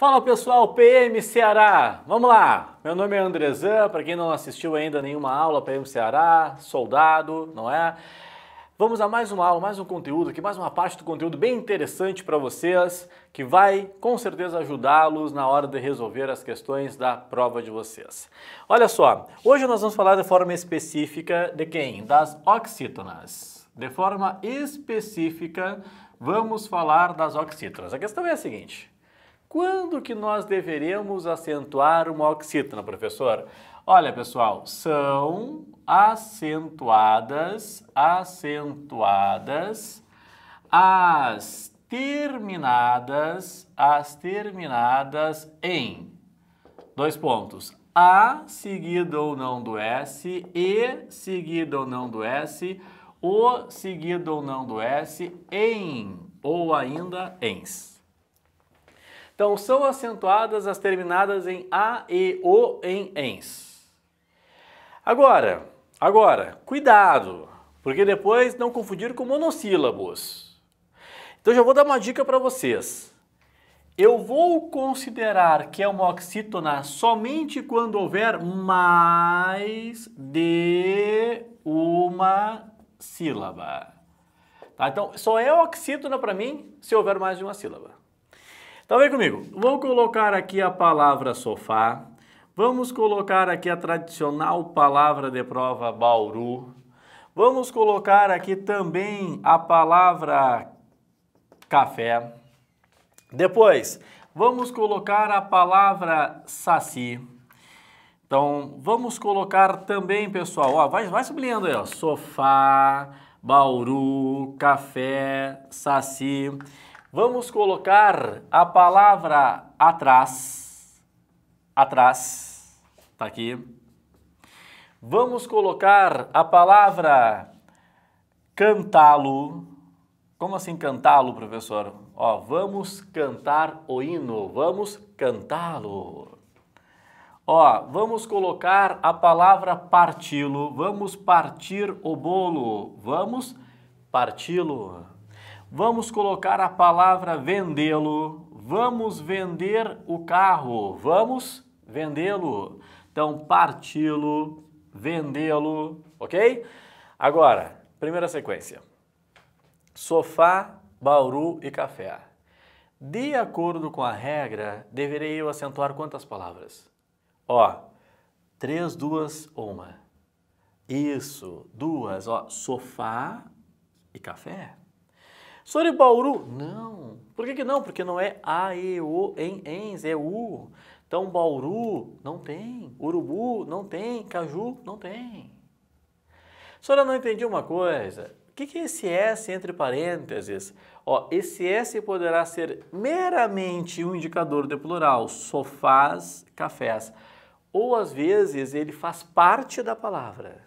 Fala pessoal, PM Ceará! Vamos lá! Meu nome é Andrezan, para quem não assistiu ainda nenhuma aula PM Ceará, soldado, não é? Vamos a mais uma aula, mais um conteúdo aqui, mais uma parte do conteúdo bem interessante para vocês, que vai com certeza ajudá-los na hora de resolver as questões da prova de vocês. Olha só, hoje nós vamos falar de forma específica de quem? Das oxítonas. De forma específica, vamos falar das oxítonas. A questão é a seguinte: quando que nós deveremos acentuar uma oxítona, professor? Olha, pessoal, são acentuadas, acentuadas as terminadas, as terminadas em dois pontos. A seguido ou não do S, E seguido ou não do S, O seguido ou não do S, em ou ainda ens. Então, são acentuadas as terminadas em A, E, O, em, ENS. Agora, agora, cuidado, porque depois não confundir com monossílabos. Então, já vou dar uma dica para vocês. Eu vou considerar que é uma oxítona somente quando houver mais de uma sílaba. Tá? Então, só é oxítona para mim se houver mais de uma sílaba. Então vem comigo. Vou colocar aqui a palavra sofá. Vamos colocar aqui a tradicional palavra de prova Bauru. Vamos colocar aqui também a palavra café. Depois, vamos colocar a palavra saci. Então, vamos colocar também, pessoal, ó, vai, vai sublinhando aí, ó, sofá, bauru, café, saci. Vamos colocar a palavra atrás. Atrás. Tá aqui. Vamos colocar a palavra cantá-lo. Como assim cantá-lo, professor? Ó, vamos cantar o hino, vamos cantá-lo. Ó, vamos colocar a palavra parti-lo, vamos partir o bolo, vamos parti-lo. Vamos colocar a palavra vendê-lo. Vamos vender o carro. Vamos vendê-lo. Então, parti-lo, vendê-lo, ok? Agora, primeira sequência. Sofá, Bauru e café. De acordo com a regra, deverei eu acentuar quantas palavras? Ó, três, duas, uma. Isso, duas, ó, sofá e café. Sobre Bauru, não. Por que, que não? Porque não é A, E, O, em, ens, é U. Então, Bauru não tem, Urubu não tem, Caju não tem. Sora, não entendi uma coisa. O que, que é esse S entre parênteses? Ó, esse S poderá ser meramente um indicador de plural, sofás, cafés. Ou às vezes ele faz parte da palavra.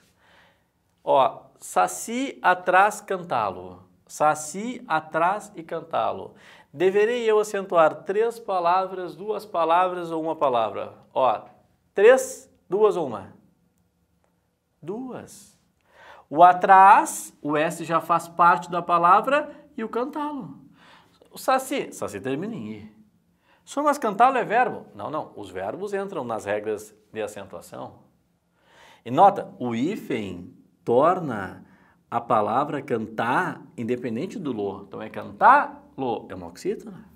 Ó, saci atrás cantá-lo. Saci atrás e cantá-lo. Deverei eu acentuar três palavras, duas palavras ou uma palavra? Ó, três, duas ou uma? Duas. O atrás, o S já faz parte da palavra e o cantá-lo. O saci, saci termina em i. Só mas cantá-lo é verbo? Não, não. Os verbos entram nas regras de acentuação. E nota, o hífen torna a palavra cantar, independente do lo, então é cantar, lo, é uma oxítona.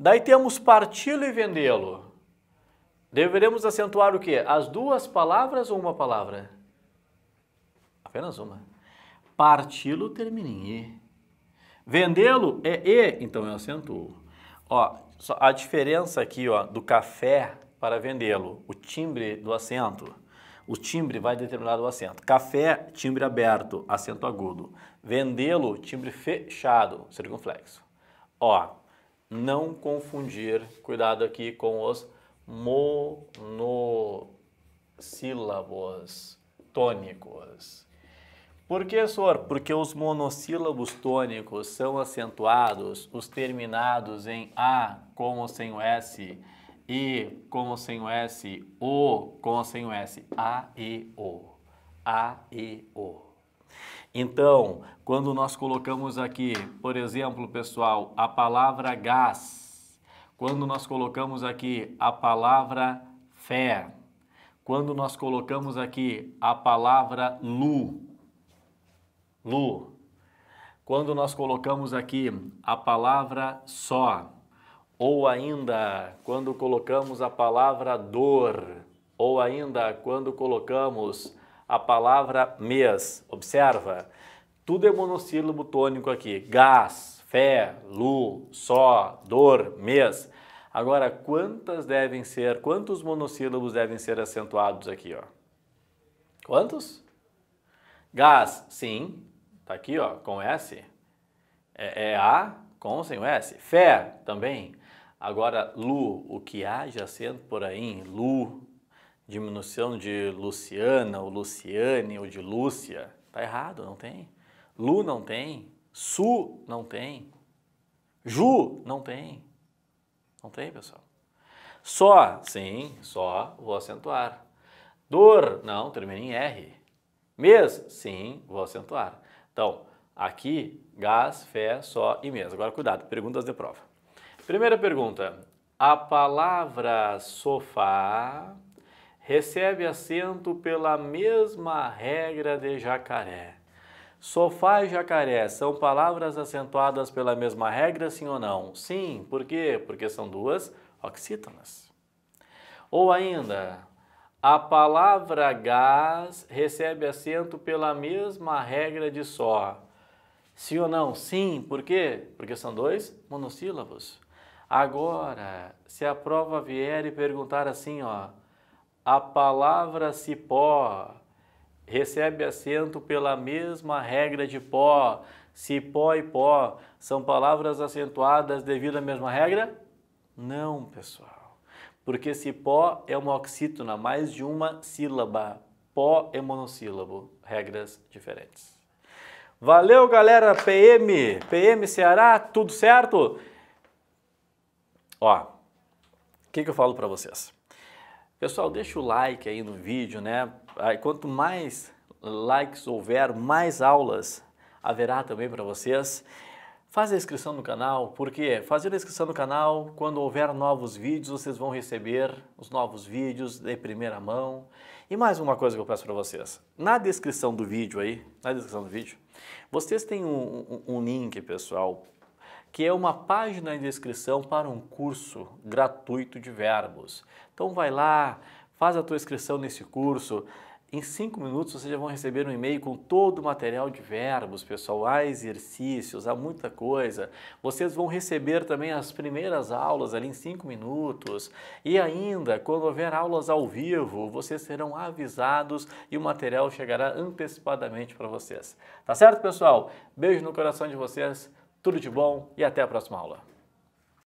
Daí temos parti-lo e vendê-lo. Deveremos acentuar o quê? As duas palavras ou uma palavra? Apenas uma. Parti-lo termina em E. Vendê-lo é E, então eu acentuo. Ó, a diferença aqui ó, do café para vendê-lo, o timbre do acento. O timbre vai determinar o acento. Café, timbre aberto, acento agudo. Vendê-lo, timbre fechado, circunflexo. Ó, não confundir, cuidado aqui com os monossílabos tônicos. Por que, senhor? Porque os monossílabos tônicos são acentuados, os terminados em A com ou sem o S e com ou sem o S, O com ou sem o S, A, E, O. A, E, O. Então, quando nós colocamos aqui, por exemplo, pessoal, a palavra gás, quando nós colocamos aqui a palavra fé, quando nós colocamos aqui a palavra lu, lu, quando nós colocamos aqui a palavra só, ou ainda quando colocamos a palavra dor, ou ainda quando colocamos a palavra mês. Observa, tudo é monossílabo tônico aqui: gás, fé, lu, só, dor, mês. Agora, quantas devem ser, quantos monossílabos devem ser acentuados aqui, ó? Quantos? Gás, sim, tá aqui, ó, com S. É, é A com sem o S. Fé, também. Agora, Lu, o que há já sendo por aí, Lu, diminuição de Luciana ou Luciane ou de Lúcia, tá errado, não tem. Lu não tem, Su não tem, Ju não tem. Não tem, pessoal. Só, sim, só vou acentuar. Dor, não, termina em R. Mês, sim, vou acentuar. Então, aqui, gás, fé, só e mês. Agora, cuidado, perguntas de prova. Primeira pergunta. A palavra sofá recebe assento pela mesma regra de jacaré. Sofá e jacaré são palavras acentuadas pela mesma regra, sim ou não? Sim, por quê? Porque são duas oxítonas. Ou ainda, a palavra gás recebe assento pela mesma regra de só. Sim ou não? Sim, por quê? Porque são dois monossílabos. Agora, se a prova vier e perguntar assim, ó, a palavra cipó recebe assento pela mesma regra de pó. Cipó e pó são palavras acentuadas devido à mesma regra? Não, pessoal. Porque cipó é uma oxítona, mais de uma sílaba. Pó é monossílabo, regras diferentes. Valeu, galera PM, PM Ceará, tudo certo? Ó, o que, que eu falo para vocês? Pessoal, deixa o like aí no vídeo, né? Quanto mais likes houver, mais aulas haverá também para vocês. Faz a inscrição no canal, porque fazer a inscrição no canal, quando houver novos vídeos, vocês vão receber os novos vídeos de primeira mão. E mais uma coisa que eu peço para vocês, na descrição do vídeo aí, na descrição do vídeo, vocês têm um, um, um link, pessoal, que é uma página de inscrição para um curso gratuito de verbos. Então vai lá, faz a tua inscrição nesse curso. Em cinco minutos vocês já vão receber um e-mail com todo o material de verbos, pessoal. Há exercícios, há muita coisa. Vocês vão receber também as primeiras aulas ali em cinco minutos. E ainda, quando houver aulas ao vivo, vocês serão avisados e o material chegará antecipadamente para vocês. Tá certo, pessoal? Beijo no coração de vocês. Tudo de bom e até a próxima aula.